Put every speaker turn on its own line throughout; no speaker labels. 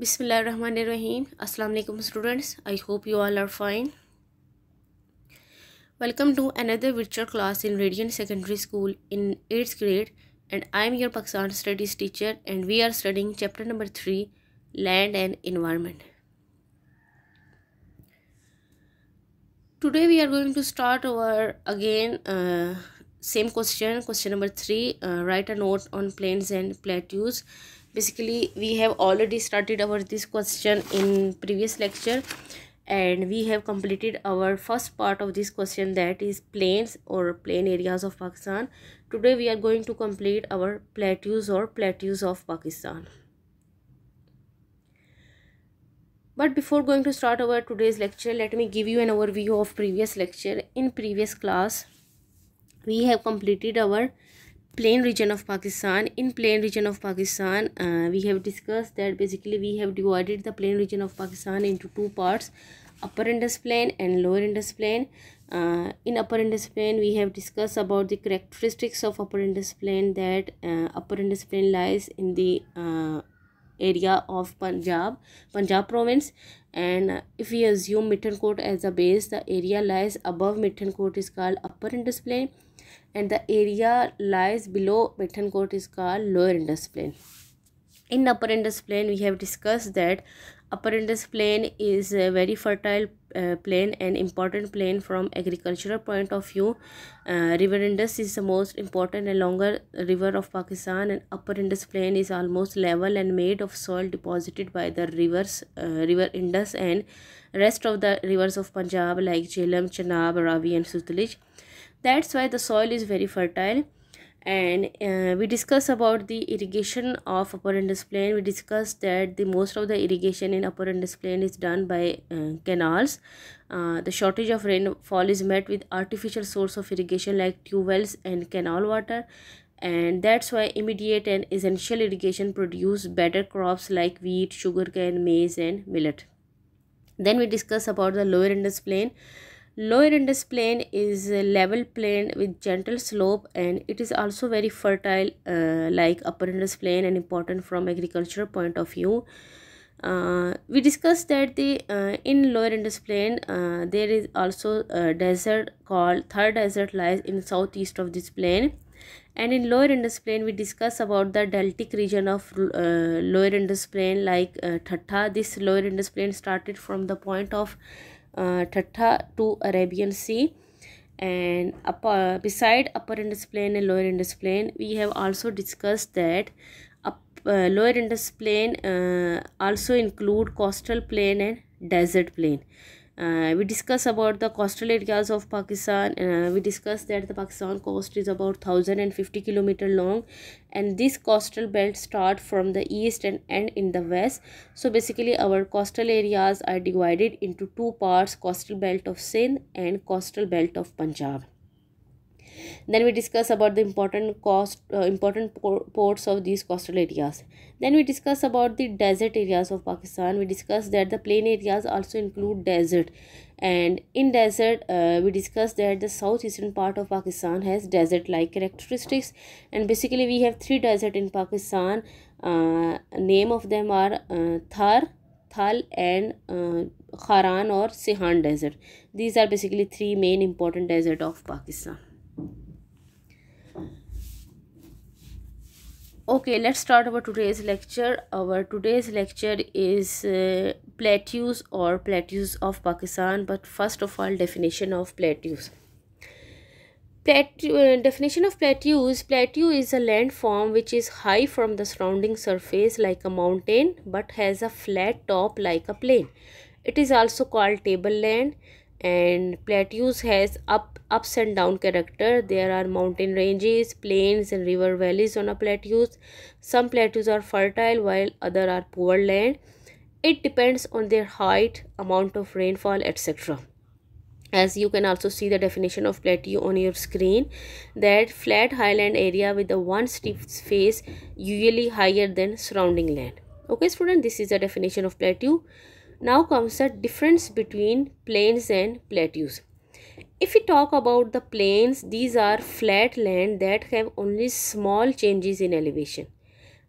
Bismillahirrahmanirrahim. Assalamualaikum students. I hope you all are fine. Welcome to another virtual class in Radiant Secondary School in 8th grade and I am your Pakistan Studies teacher and we are studying chapter number 3 Land and Environment. Today we are going to start our again uh, same question question number 3 uh, write a note on plains and plateaus basically we have already started our this question in previous lecture and we have completed our first part of this question that is plains or plain areas of pakistan today we are going to complete our plateaus or plateaus of pakistan but before going to start our today's lecture let me give you an overview of previous lecture in previous class we have completed our plain region of pakistan in plain region of pakistan uh, we have discussed that basically we have divided the plain region of pakistan into two parts upper indus plain and lower indus plain uh, in upper indus plain we have discussed about the characteristics of upper indus plain that uh, upper indus plain lies in the uh, area of Punjab, Punjab province. And if we assume Court as the base, the area lies above Court is called Upper Indus Plain and the area lies below Court is called Lower Indus Plain. In Upper Indus Plain, we have discussed that upper indus plain is a very fertile uh, plain and important plain from agricultural point of view uh, river indus is the most important and longer river of pakistan and upper indus plain is almost level and made of soil deposited by the rivers uh, river indus and rest of the rivers of punjab like jhelum chenab ravi and sutlej that's why the soil is very fertile and uh, we discussed about the irrigation of upper indus plain we discussed that the most of the irrigation in upper indus plain is done by uh, canals uh, the shortage of rainfall is met with artificial source of irrigation like tube wells and canal water and that's why immediate and essential irrigation produce better crops like wheat sugarcane maize and millet then we discuss about the lower indus plain Lower Indus plain is a level plain with gentle slope and it is also very fertile uh, like Upper Indus plain and important from agriculture point of view. Uh, we discussed that the uh, in Lower Indus plain uh, there is also a desert called Third Desert lies in southeast of this plain. And in Lower Indus plain we discuss about the deltic region of uh, Lower Indus plain like uh, Thatha. This Lower Indus plain started from the point of uh, Tata to Arabian Sea and upper, beside upper Indus plain and lower Indus plain we have also discussed that up, uh, lower Indus plain uh, also include coastal plain and desert plain uh, we discuss about the coastal areas of Pakistan. Uh, we discuss that the Pakistan coast is about 1050 kilometer long and this coastal belt start from the east and end in the west. So basically our coastal areas are divided into two parts coastal belt of Sindh and coastal belt of Punjab then we discuss about the important cost uh, important ports of these coastal areas then we discuss about the desert areas of pakistan we discuss that the plain areas also include desert and in desert uh, we discussed that the southeastern part of pakistan has desert like characteristics and basically we have three desert in pakistan uh, name of them are uh, thar thal and uh, kharan or sihan desert these are basically three main important desert of pakistan okay let's start our today's lecture our today's lecture is uh, plateaus or plateaus of pakistan but first of all definition of plateaus Plateau, uh, definition of plateaus plateau is a landform which is high from the surrounding surface like a mountain but has a flat top like a plain it is also called tableland and plateaus has up ups and down character there are mountain ranges plains and river valleys on a plateaus some plateaus are fertile while other are poor land it depends on their height amount of rainfall etc as you can also see the definition of plateau on your screen that flat highland area with the one steep face usually higher than surrounding land okay student this is the definition of plateau now comes the difference between plains and plateaus. If we talk about the plains, these are flat land that have only small changes in elevation.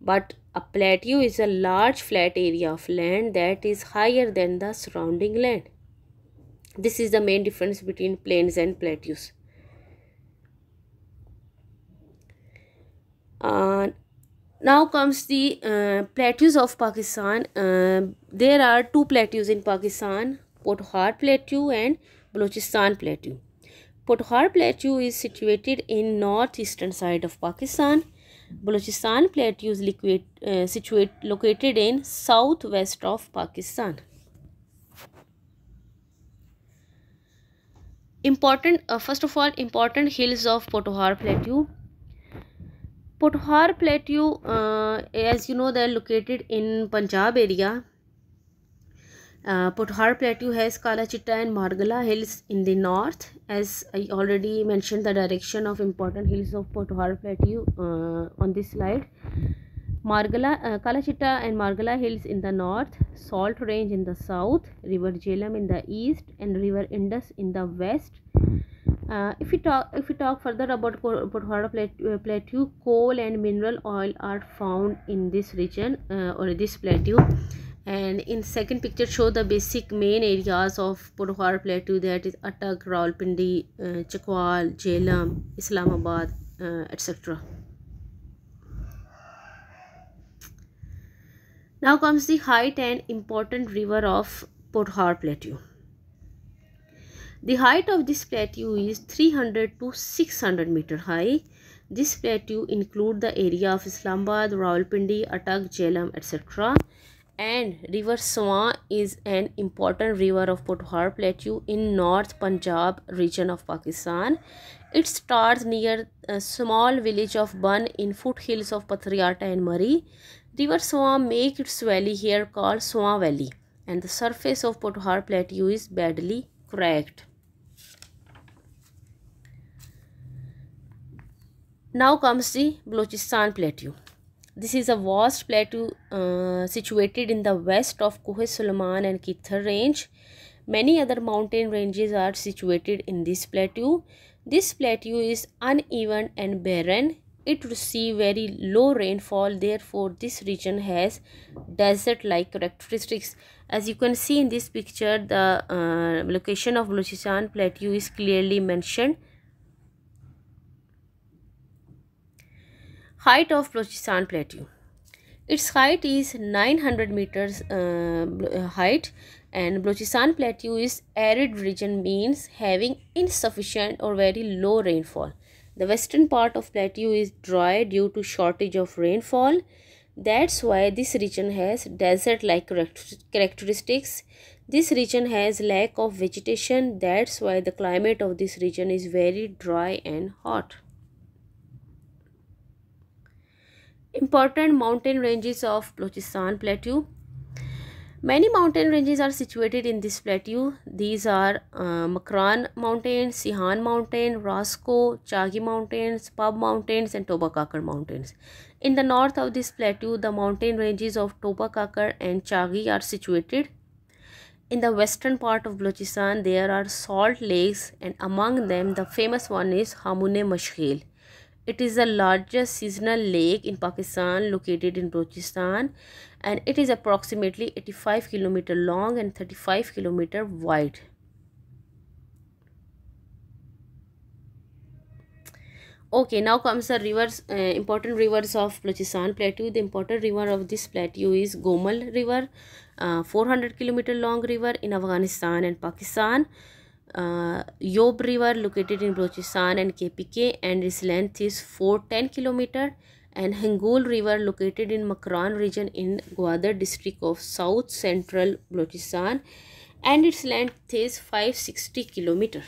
But a plateau is a large flat area of land that is higher than the surrounding land. This is the main difference between plains and plateaus. Uh, now comes the uh, plateaus of pakistan uh, there are two plateaus in pakistan potohar plateau and balochistan plateau potohar plateau is situated in northeastern side of pakistan balochistan plateau is liquid, uh, located in southwest of pakistan important uh, first of all important hills of potohar plateau Pothar Plateau, uh, as you know, they are located in Punjab area. Uh, Plateau has Kalachitta and Margala hills in the north. As I already mentioned, the direction of important hills of Pothar Plateau uh, on this slide. Margala, uh, Kalachitta and Margala hills in the north, Salt Range in the south, River Jhelum in the east, and River Indus in the west. Uh, if we talk if we talk further about Potwara plateau, uh, plateau, coal and mineral oil are found in this region uh, or this plateau. And in second picture show the basic main areas of Purwar plateau that is Attak, Rawalpindi, uh, Chakwal, Jhelum, Islamabad, uh, etc. Now comes the height and important river of Purwar plateau. The height of this plateau is 300 to 600 meter high. This plateau include the area of Islamabad, Rawalpindi, Attak, Jhelum, etc. And river Swan is an important river of Potwar Plateau in North Punjab region of Pakistan. It starts near a small village of Bun in foothills of Patriata and Murray. River Swan makes its valley here called Swan Valley and the surface of Potwar Plateau is badly cracked. Now comes the Balochistan Plateau. This is a vast plateau uh, situated in the west of Kuh Sulaiman and Kithar range. Many other mountain ranges are situated in this plateau. This plateau is uneven and barren. It receives very low rainfall. Therefore, this region has desert-like characteristics. As you can see in this picture, the uh, location of Balochistan Plateau is clearly mentioned. Height of Balochistan Plateau Its height is 900 meters uh, uh, height and Balochistan Plateau is arid region means having insufficient or very low rainfall. The western part of plateau is dry due to shortage of rainfall. That's why this region has desert-like characteristics. This region has lack of vegetation. That's why the climate of this region is very dry and hot. important mountain ranges of Balochistan plateau. Many mountain ranges are situated in this plateau. These are uh, Makran Mountains, Sihan Mountain, Rasco, Chagi Mountains, Pub Mountains and Tobacacor Mountains. In the north of this plateau, the mountain ranges of Tobacacor and Chagi are situated. In the western part of Balochistan, there are salt lakes and among them the famous one is Hamune Mashkil. It is the largest seasonal lake in Pakistan located in Balochistan and it is approximately 85 km long and 35 km wide. Okay, now comes the rivers, uh, important rivers of Balochistan Plateau. The important river of this plateau is Gomal River, uh, 400 km long river in Afghanistan and Pakistan uh, Yob River located in Balochistan and KPK and its length is 410 km and Hangul River located in Makran region in Gwadar district of South Central Balochistan and its length is 560 km.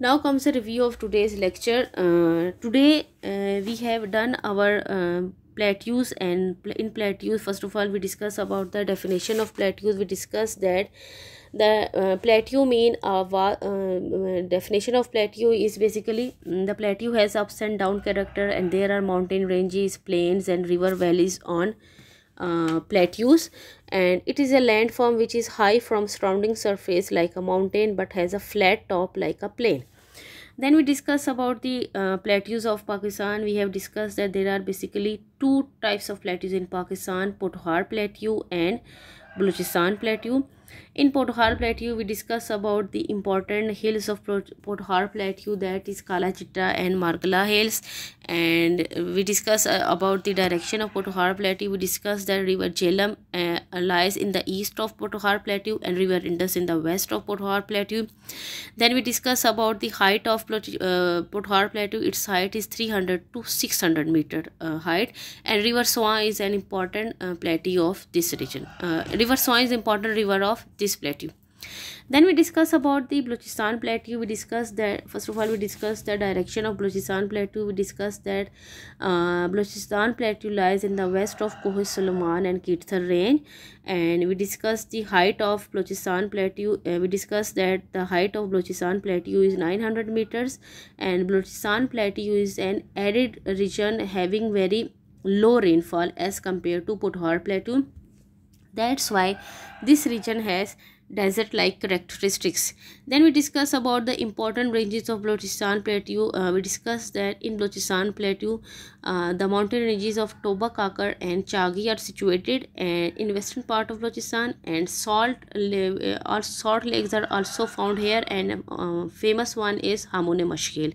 Now comes a review of today's lecture. Uh, today uh, we have done our uh, plateaus and in plateaus first of all we discuss about the definition of plateaus we discuss that the uh, plateau mean uh, uh, definition of plateau is basically mm, the plateau has ups and down character and there are mountain ranges plains and river valleys on uh, plateaus and it is a landform which is high from surrounding surface like a mountain but has a flat top like a plain then we discuss about the uh, plateaus of pakistan we have discussed that there are basically two types of plateaus in pakistan pothar plateau and balochistan plateau in Pothar Plateau, we discuss about the important hills of Pothar Plateau that is Kalachitta and Margala Hills and we discuss uh, about the direction of Potohar Plateau. We discuss that River Jhelum uh, lies in the east of Potohar Plateau and River Indus in the west of Potohar Plateau. Then we discuss about the height of Plot uh, Plateau. Its height is 300 to 600 meter uh, height and River Swan is an important uh, plateau of this region. Uh, river Swan is important river of this plateau then we discuss about the Balochistan plateau we discuss that first of all we discuss the direction of Balochistan plateau we discuss that uh, Balochistan plateau lies in the west of Kohi Solomon and Kirthar range and we discuss the height of Balochistan plateau uh, we discuss that the height of Balochistan plateau is 900 meters and Balochistan plateau is an arid region having very low rainfall as compared to Pothor plateau that's why this region has desert-like characteristics. Then we discuss about the important ranges of Balochistan Plateau. Uh, we discuss that in Balochistan Plateau, uh, the mountain ranges of Toba Kakar and Chagi are situated and in western part of Balochistan and salt uh, or salt lakes are also found here and uh, famous one is Hamune Mashkil.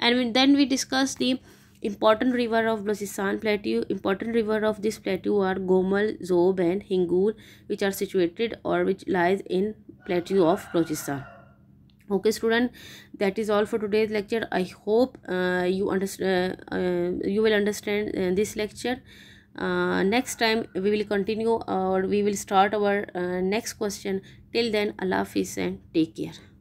And we, then we discuss the Important river of Balochistan plateau, important river of this plateau are Gomal, Zob and Hingul, which are situated or which lies in plateau of Balochistan okay student that is all for today's lecture i hope uh, you understand uh, uh, you will understand uh, this lecture uh, next time we will continue or we will start our next question till then allah hafiz and take care